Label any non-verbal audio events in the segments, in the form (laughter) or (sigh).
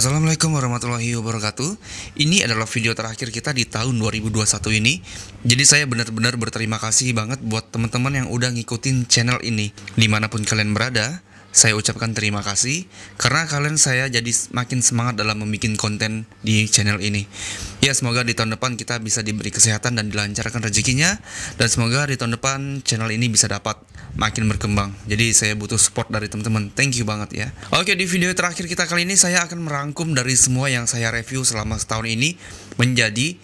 Assalamualaikum warahmatullahi wabarakatuh Ini adalah video terakhir kita di tahun 2021 ini Jadi saya benar-benar berterima kasih banget buat teman-teman yang udah ngikutin channel ini Dimanapun kalian berada, saya ucapkan terima kasih Karena kalian saya jadi makin semangat dalam membuat konten di channel ini Ya semoga di tahun depan kita bisa diberi kesehatan dan dilancarkan rezekinya Dan semoga di tahun depan channel ini bisa dapat makin berkembang. Jadi saya butuh support dari teman-teman. Thank you banget ya. Oke, di video terakhir kita kali ini saya akan merangkum dari semua yang saya review selama setahun ini menjadi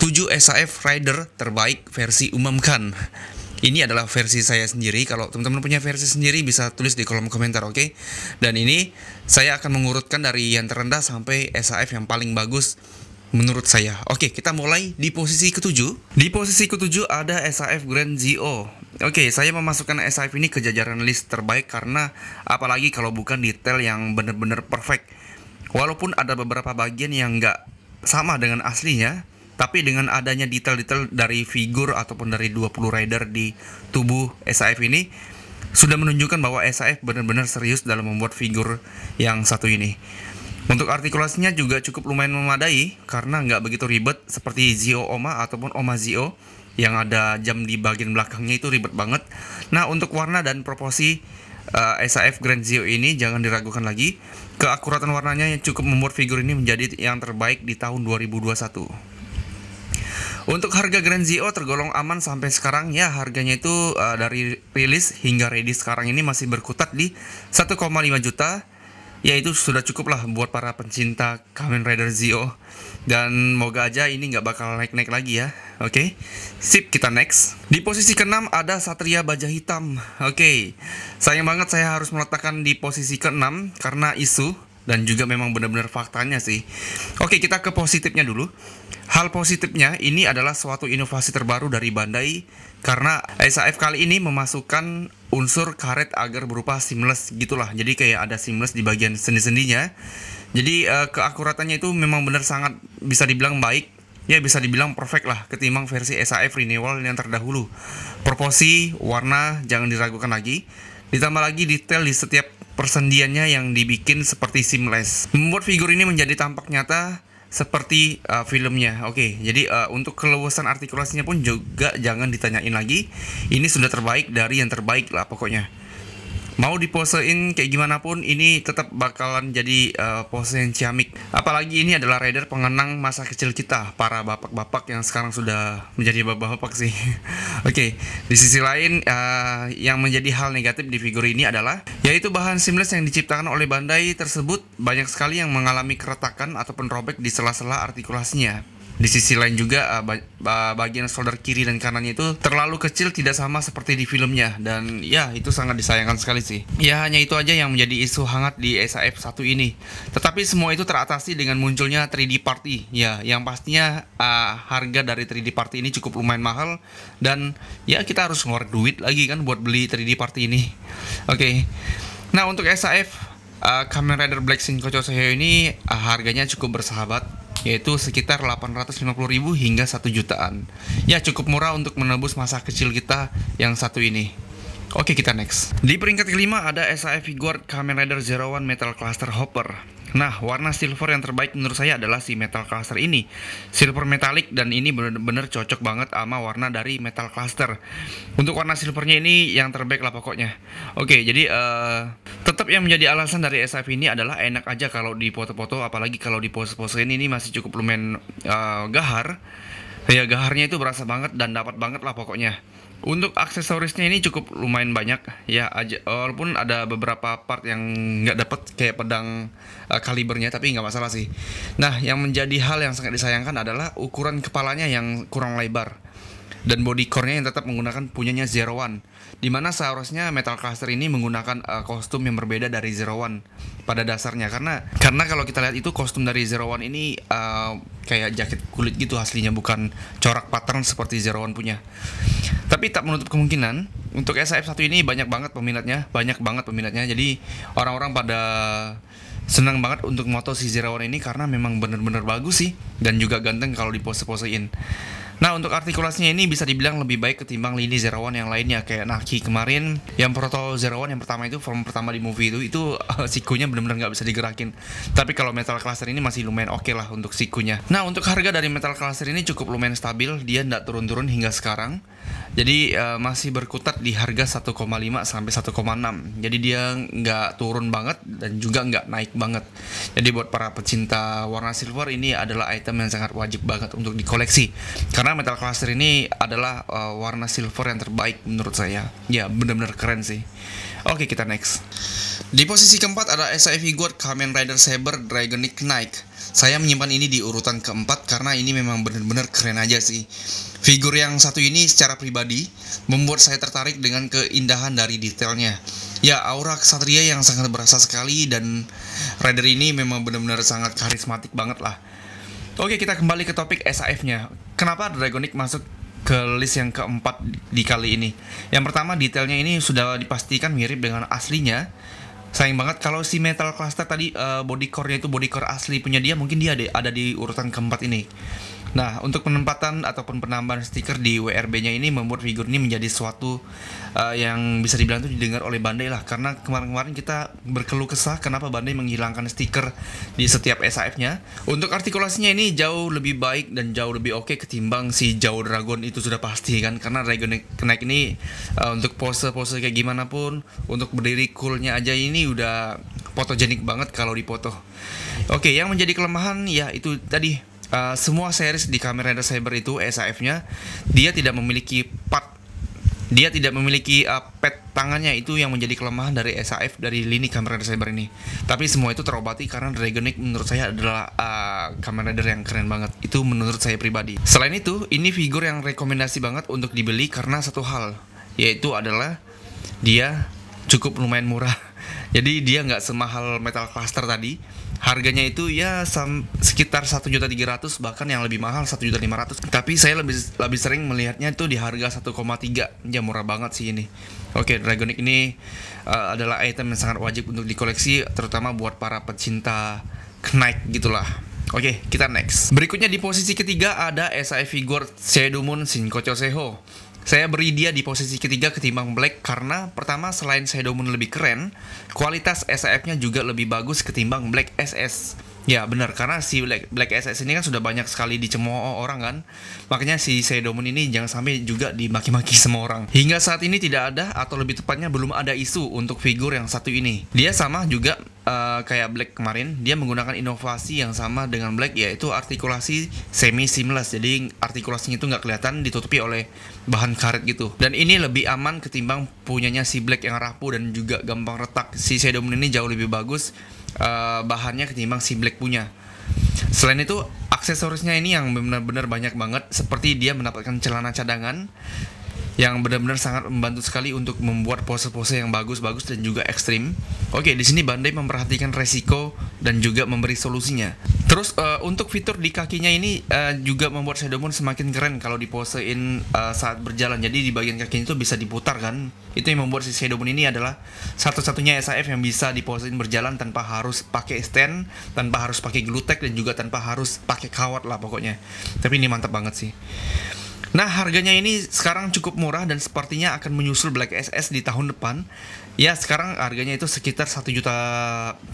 7 SAF Rider terbaik versi umumkan. Ini adalah versi saya sendiri. Kalau teman-teman punya versi sendiri bisa tulis di kolom komentar, oke? Okay? Dan ini saya akan mengurutkan dari yang terendah sampai SAF yang paling bagus menurut saya. Oke, kita mulai di posisi ketujuh. Di posisi ketujuh ada SAF Grand Zio. Oke, okay, saya memasukkan SIF ini ke jajaran list terbaik karena apalagi kalau bukan detail yang benar-benar perfect. Walaupun ada beberapa bagian yang nggak sama dengan aslinya, tapi dengan adanya detail-detail dari figur ataupun dari 20 rider di tubuh SIF ini, sudah menunjukkan bahwa SAF benar-benar serius dalam membuat figur yang satu ini. Untuk artikulasinya juga cukup lumayan memadai karena nggak begitu ribet seperti Zio Oma ataupun Oma Zio yang ada jam di bagian belakangnya itu ribet banget. Nah, untuk warna dan proporsi uh, eh, SAF Grand Zio ini jangan diragukan lagi. Keakuratan warnanya yang cukup membuat figur ini menjadi yang terbaik di tahun 2021. Untuk harga Grand Zio tergolong aman sampai sekarang ya harganya itu uh, dari rilis hingga ready sekarang ini masih berkutat di 1,5 juta ya itu sudah cukup lah buat para pencinta Kamen Rider Zio dan moga aja ini nggak bakal naik-naik lagi ya oke okay? sip kita next di posisi keenam ada Satria Baja Hitam oke okay. sayang banget saya harus meletakkan di posisi keenam karena isu dan juga memang benar-benar faktanya sih. Oke, kita ke positifnya dulu. Hal positifnya ini adalah suatu inovasi terbaru dari Bandai karena SAF kali ini memasukkan unsur karet agar berupa seamless gitulah. Jadi kayak ada seamless di bagian sendi-sendinya. Jadi eh, keakuratannya itu memang benar sangat bisa dibilang baik ya bisa dibilang perfect lah ketimbang versi SAF renewal yang terdahulu. Proporsi, warna jangan diragukan lagi. Ditambah lagi detail di setiap persendiannya yang dibikin seperti seamless. Membuat figur ini menjadi tampak nyata seperti uh, filmnya. Oke, okay, jadi uh, untuk keluasan artikulasinya pun juga jangan ditanyain lagi. Ini sudah terbaik dari yang terbaik lah pokoknya. Mau diposein kayak gimana pun ini tetap bakalan jadi uh, pose yang ciamik. Apalagi ini adalah rider pengenang masa kecil kita, para bapak-bapak yang sekarang sudah menjadi bapak-bapak sih. (laughs) Oke, okay. di sisi lain uh, yang menjadi hal negatif di figur ini adalah yaitu bahan seamless yang diciptakan oleh Bandai tersebut banyak sekali yang mengalami keretakan ataupun robek di sela-sela artikulasinya. Di sisi lain juga eh, bagian shoulder kiri dan kanannya itu terlalu kecil tidak sama seperti di filmnya dan ya itu sangat disayangkan sekali sih. Ya hanya itu aja yang menjadi isu hangat di SAF 1 ini. Tetapi semua itu teratasi dengan munculnya 3D Party ya yang pastinya uh, harga dari 3D Party ini cukup lumayan mahal dan ya kita harus ngeluar duit lagi kan buat beli 3D Party ini. Oke. Okay. Nah, untuk SAF uh, eh, Kamen Rider Black Shin Kocho Sehyo ini uh, harganya cukup bersahabat yaitu sekitar ribu hingga 1 jutaan. Ya cukup murah untuk menebus masa kecil kita yang satu ini. Oke kita next. Di peringkat kelima ada SAE Guard Kamen Rider Zero One Metal Cluster Hopper. Nah, warna silver yang terbaik menurut saya adalah si metal cluster ini. Silver metallic dan ini bener-bener cocok banget sama warna dari metal cluster. Untuk warna silvernya ini yang terbaik lah pokoknya. Oke, jadi uh, tetap yang menjadi alasan dari sf ini adalah enak aja kalau di foto-foto, apalagi kalau di pose ini, ini masih cukup lumayan uh, gahar. Ya, gaharnya itu berasa banget dan dapat banget lah pokoknya. Untuk aksesorisnya ini cukup lumayan banyak ya aja walaupun ada beberapa part yang nggak dapat kayak pedang uh, kalibernya tapi nggak masalah sih. Nah, yang menjadi hal yang sangat disayangkan adalah ukuran kepalanya yang kurang lebar dan body core-nya yang tetap menggunakan punyanya Zero One. Dimana seharusnya Metal Cluster ini menggunakan uh, kostum yang berbeda dari Zero One pada dasarnya karena karena kalau kita lihat itu kostum dari Zero One ini uh, kayak jaket kulit gitu aslinya bukan corak pattern seperti Zero One punya. Tapi tak menutup kemungkinan untuk SAF 1 ini banyak banget peminatnya, banyak banget peminatnya. Jadi orang-orang pada senang banget untuk moto si ini karena memang bener-bener bagus sih dan juga ganteng kalau dipose-posein. Nah untuk artikulasinya ini bisa dibilang lebih baik ketimbang lini Zero One yang lainnya kayak Naki kemarin yang Proto Zero One yang pertama itu form pertama di movie itu itu uh, (laughs) sikunya benar-benar nggak bisa digerakin. Tapi kalau Metal Cluster ini masih lumayan oke okay lah untuk sikunya. Nah untuk harga dari Metal Cluster ini cukup lumayan stabil, dia nggak turun-turun hingga sekarang. Jadi uh, masih berkutat di harga 1,5 sampai 1,6. Jadi dia nggak turun banget dan juga nggak naik banget. Jadi buat para pecinta warna silver ini adalah item yang sangat wajib banget untuk dikoleksi. Karena karena metal cluster ini adalah uh, warna silver yang terbaik menurut saya ya benar-benar keren sih oke kita next di posisi keempat ada SIV God Kamen Rider Saber Dragonic Knight saya menyimpan ini di urutan keempat karena ini memang benar-benar keren aja sih figur yang satu ini secara pribadi membuat saya tertarik dengan keindahan dari detailnya ya aura ksatria yang sangat berasa sekali dan Rider ini memang benar-benar sangat karismatik banget lah Oke, kita kembali ke topik SAF-nya kenapa Dragonic masuk ke list yang keempat di kali ini. Yang pertama detailnya ini sudah dipastikan mirip dengan aslinya. Sayang banget kalau si Metal Cluster tadi uh, body core-nya itu body core asli punya dia mungkin dia ada, ada di urutan keempat ini. Nah, untuk penempatan ataupun penambahan stiker di WRB-nya ini membuat figur ini menjadi suatu uh, yang bisa dibilang itu didengar oleh Bandai lah karena kemarin-kemarin kita berkeluh kesah kenapa Bandai menghilangkan stiker di setiap SAF-nya. Untuk artikulasinya ini jauh lebih baik dan jauh lebih oke okay ketimbang si Jauh Dragon itu sudah pasti kan karena Dragon Connect ini uh, untuk pose-pose kayak gimana pun untuk berdiri coolnya aja ini udah fotogenik banget kalau dipoto. Oke, okay, yang menjadi kelemahan ya itu tadi Eh, semua series di Kamen Rider Cyber itu SAF-nya dia tidak memiliki part dia tidak memiliki uh, pet tangannya itu yang menjadi kelemahan dari SAF dari lini Kamen Rider Cyber ini. Tapi semua itu terobati karena Dragonic menurut saya adalah uh, eh, Kamen Rider yang keren banget. Itu menurut saya pribadi. Selain itu, ini figur yang rekomendasi banget untuk dibeli karena satu hal, yaitu adalah dia cukup lumayan murah. (laughs) Jadi dia nggak semahal Metal Cluster tadi harganya itu ya sekitar satu juta tiga ratus bahkan yang lebih mahal satu juta lima ratus tapi saya lebih lebih sering melihatnya itu di harga 1,3 ya murah banget sih ini oke okay, Dragonic ini uh, adalah item yang sangat wajib untuk dikoleksi terutama buat para pecinta Knight gitulah Oke, okay, kita next. Berikutnya di posisi ketiga ada SI Figure Shadow Moon Shinkocho Seho. Saya beri dia di posisi ketiga ketimbang Black karena pertama selain Shadow Moon lebih keren, kualitas sf nya juga lebih bagus ketimbang Black SS. Ya benar karena si Black, Black SS ini kan sudah banyak sekali dicemooh orang kan. Makanya si Shadow Moon ini jangan sampai juga dimaki-maki (laughs) semua orang. Hingga saat ini tidak ada atau lebih tepatnya belum ada isu untuk figur yang satu ini. Dia sama juga uh, kayak Black kemarin, dia menggunakan inovasi yang sama dengan Black yaitu artikulasi semi seamless. Jadi artikulasinya itu nggak kelihatan ditutupi oleh bahan karet gitu. Dan ini lebih aman ketimbang punyanya si black yang rapuh dan juga gampang retak. Si Shadow ini jauh lebih bagus uh, bahannya ketimbang si black punya. Selain itu, aksesorisnya ini yang benar-benar banyak banget seperti dia mendapatkan celana cadangan yang benar-benar sangat membantu sekali untuk membuat pose-pose yang bagus-bagus dan juga ekstrim. Oke, di sini Bandai memperhatikan resiko dan juga memberi solusinya. Terus uh, untuk fitur di kakinya ini uh, juga membuat Shadow Moon semakin keren kalau diposein uh, saat berjalan. Jadi di bagian kakinya itu bisa diputar kan. Itu yang membuat si Shadow Moon ini adalah satu-satunya SAF yang bisa diposein berjalan tanpa harus pakai stand, tanpa harus pakai glutek dan juga tanpa harus pakai kawat lah pokoknya. Tapi ini mantap banget sih. Nah, harganya ini sekarang cukup murah dan sepertinya akan menyusul Black SS di tahun depan. Ya, sekarang harganya itu sekitar 1 juta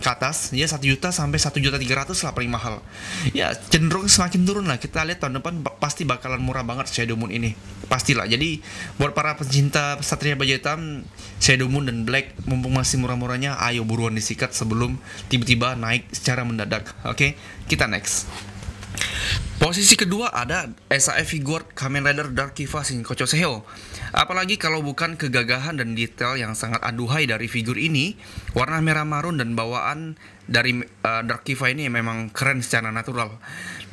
ke atas. Ya, 1 juta sampai 1 juta 300 lah paling mahal. Ya, cenderung semakin turun lah. Kita lihat tahun depan pasti bakalan murah banget Shadow Moon ini. Pastilah. Jadi, buat para pencinta Satria Baja Hitam, Shadow Moon dan Black mumpung masih murah-murahnya, ayo buruan disikat sebelum tiba-tiba naik secara mendadak. Oke, kita next. Posisi kedua ada SAF figur Kamen Rider Dark Kiva Shinkocho Seho. Apalagi kalau bukan kegagahan dan detail yang sangat aduhai dari figur ini, warna merah marun dan bawaan dari uh, Dark Kiva ini memang keren secara natural.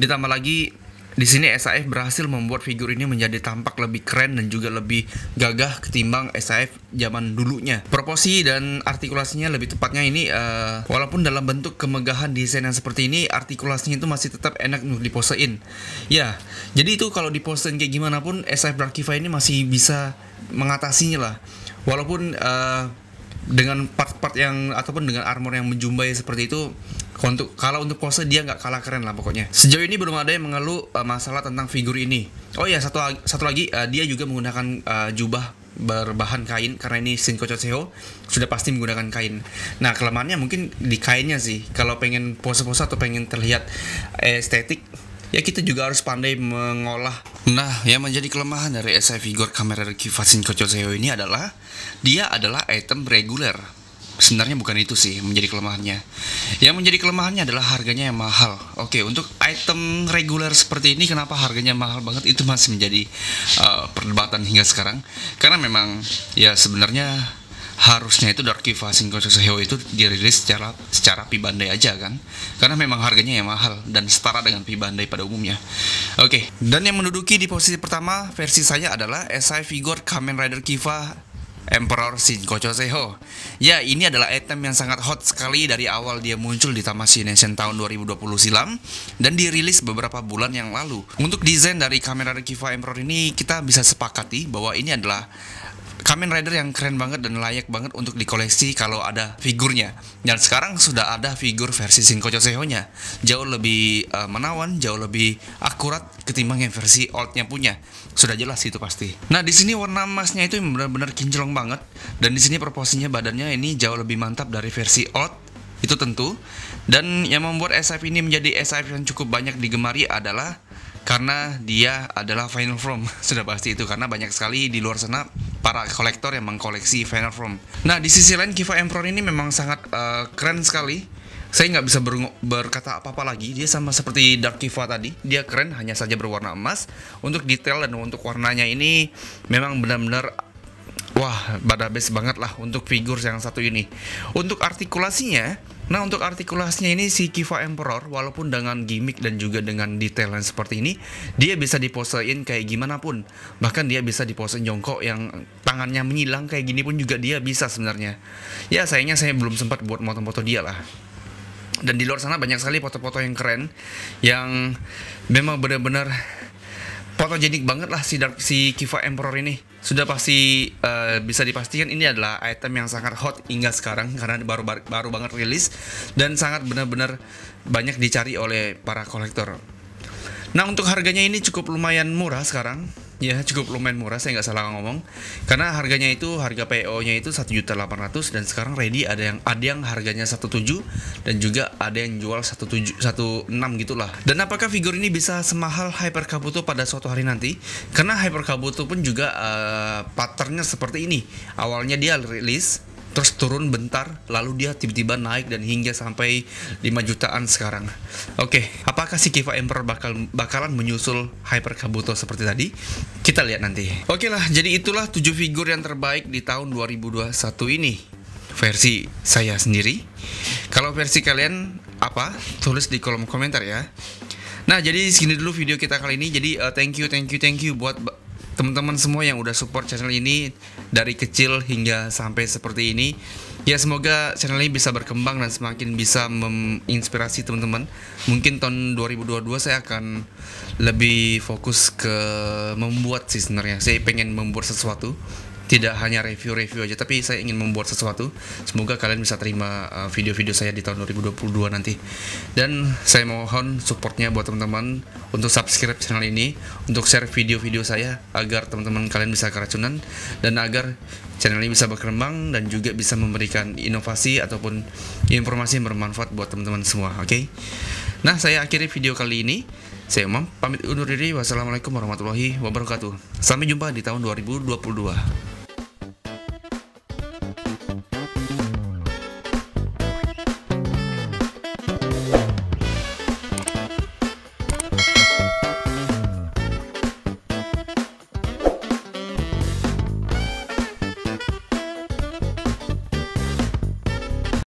Ditambah lagi di sini SAF berhasil membuat figur ini menjadi tampak lebih keren dan juga lebih gagah ketimbang SAF zaman dulunya. Proporsi dan artikulasinya lebih tepatnya ini uh, walaupun dalam bentuk kemegahan desain yang seperti ini artikulasinya itu masih tetap enak untuk diposein. Ya, jadi itu kalau diposein kayak gimana pun SAF Brakiva ini masih bisa mengatasinya lah. Walaupun uh, dengan part-part yang ataupun dengan armor yang menjumbai seperti itu untuk kalau untuk pose dia nggak kalah keren lah pokoknya sejauh ini belum ada yang mengeluh uh, masalah tentang figur ini oh ya satu satu lagi uh, dia juga menggunakan uh, jubah berbahan kain karena ini Shinko Choseho sudah pasti menggunakan kain. Nah kelemahannya mungkin di kainnya sih. Kalau pengen pose-pose atau pengen terlihat estetik ya kita juga harus pandai mengolah. Nah, yang menjadi kelemahan dari SI Vigor kamera Kifasin Kocoseo ini adalah dia adalah item reguler. Sebenarnya bukan itu sih menjadi kelemahannya. Yang menjadi kelemahannya adalah harganya yang mahal. Oke, untuk item reguler seperti ini kenapa harganya mahal banget itu masih menjadi uh, perdebatan hingga sekarang. Karena memang ya sebenarnya harusnya itu Dark Kiva Shinkosuke Hero itu dirilis secara secara pi Bandai aja kan karena memang harganya yang mahal dan setara dengan pi Bandai pada umumnya oke okay. dan yang menduduki di posisi pertama versi saya adalah SI Figure Kamen Rider Kiva Emperor Shinkocho Seho. Ya, ini adalah item yang sangat hot sekali dari awal dia muncul di Tamashii Nation tahun 2020 silam dan dirilis beberapa bulan yang lalu. Untuk desain dari kamera Kiva Emperor ini kita bisa sepakati bahwa ini adalah Kamen Rider yang keren banget dan layak banget untuk dikoleksi kalau ada figurnya. Dan sekarang sudah ada figur versi Shinko joseho nya Jauh lebih uh, menawan, jauh lebih akurat ketimbang yang versi old-nya punya. Sudah jelas itu pasti. Nah, di sini warna emasnya itu benar-benar kinclong banget dan di sini proporsinya badannya ini jauh lebih mantap dari versi old itu tentu dan yang membuat SF ini menjadi SF yang cukup banyak digemari adalah karena dia adalah final form (laughs) sudah pasti itu karena banyak sekali di luar sana para kolektor yang mengkoleksi Final form. Nah, di sisi lain Kiva Emperor ini memang sangat uh, keren sekali. Saya nggak bisa berkata apa-apa lagi. Dia sama seperti Dark Kiva tadi. Dia keren hanya saja berwarna emas. Untuk detail dan untuk warnanya ini memang benar-benar wah, badabes banget lah untuk figur yang satu ini. Untuk artikulasinya Nah untuk artikulasinya ini si Kiva Emperor walaupun dengan gimmick dan juga dengan detailan seperti ini dia bisa diposein kayak gimana pun bahkan dia bisa diposein jongkok yang tangannya menyilang kayak gini pun juga dia bisa sebenarnya ya sayangnya saya belum sempat buat foto-foto dia lah dan di luar sana banyak sekali foto-foto yang keren yang memang benar-benar fotogenik banget lah si Dark, si Kiva Emperor ini. Sudah pasti uh, bisa dipastikan ini adalah item yang sangat hot hingga sekarang karena baru baru, baru banget rilis dan sangat benar-benar banyak dicari oleh para kolektor. Nah, untuk harganya ini cukup lumayan murah sekarang. Ya cukup lumayan murah saya nggak salah ngomong karena harganya itu harga PO nya itu satu juta delapan ratus dan sekarang ready ada yang ada yang harganya satu tujuh dan juga ada yang jual satu tujuh satu enam gitulah dan apakah figur ini bisa semahal Hyper Kabuto pada suatu hari nanti karena Hyper Kabuto pun juga uh, patternnya seperti ini awalnya dia rilis terus turun bentar lalu dia tiba-tiba naik dan hingga sampai 5 jutaan sekarang. Oke, okay, apakah si Kiva Emperor bakal bakalan menyusul Hyper Kabuto seperti tadi? Kita lihat nanti. Oke okay lah, jadi itulah 7 figur yang terbaik di tahun 2021 ini. Versi saya sendiri. Kalau versi kalian apa? Tulis di kolom komentar ya. Nah, jadi segini dulu video kita kali ini. Jadi uh, thank you, thank you, thank you buat teman-teman semua yang udah support channel ini dari kecil hingga sampai seperti ini. Ya semoga channel ini bisa berkembang dan semakin bisa menginspirasi teman-teman. Mungkin tahun 2022 saya akan lebih fokus ke membuat sih sebenarnya. Saya pengen membuat sesuatu tidak hanya review-review aja tapi saya ingin membuat sesuatu semoga kalian bisa terima uh, video-video saya di tahun 2022 nanti dan saya mohon supportnya buat teman-teman untuk subscribe channel ini untuk share video-video saya agar teman-teman kalian bisa keracunan dan agar channel ini bisa berkembang dan juga bisa memberikan inovasi ataupun informasi yang bermanfaat buat teman-teman semua oke okay? nah saya akhiri video kali ini saya Umam, pamit undur diri. Wassalamualaikum warahmatullahi wabarakatuh. Sampai jumpa di tahun 2022.